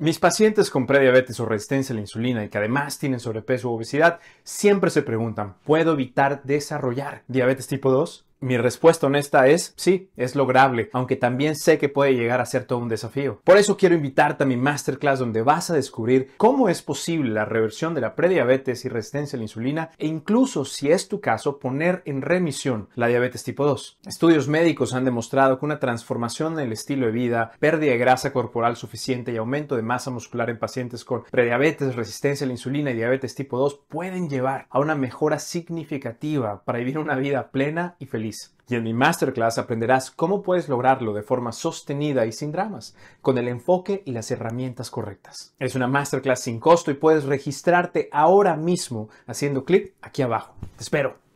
Mis pacientes con prediabetes o resistencia a la insulina y que además tienen sobrepeso u obesidad siempre se preguntan, ¿puedo evitar desarrollar diabetes tipo 2? Mi respuesta honesta es sí, es lograble, aunque también sé que puede llegar a ser todo un desafío. Por eso quiero invitarte a mi masterclass donde vas a descubrir cómo es posible la reversión de la prediabetes y resistencia a la insulina e incluso si es tu caso poner en remisión la diabetes tipo 2. Estudios médicos han demostrado que una transformación en el estilo de vida, pérdida de grasa corporal suficiente y aumento de masa muscular en pacientes con prediabetes, resistencia a la insulina y diabetes tipo 2 pueden llevar a una mejora significativa para vivir una vida plena y feliz. Y en mi masterclass aprenderás cómo puedes lograrlo de forma sostenida y sin dramas, con el enfoque y las herramientas correctas. Es una masterclass sin costo y puedes registrarte ahora mismo haciendo clic aquí abajo. Te espero.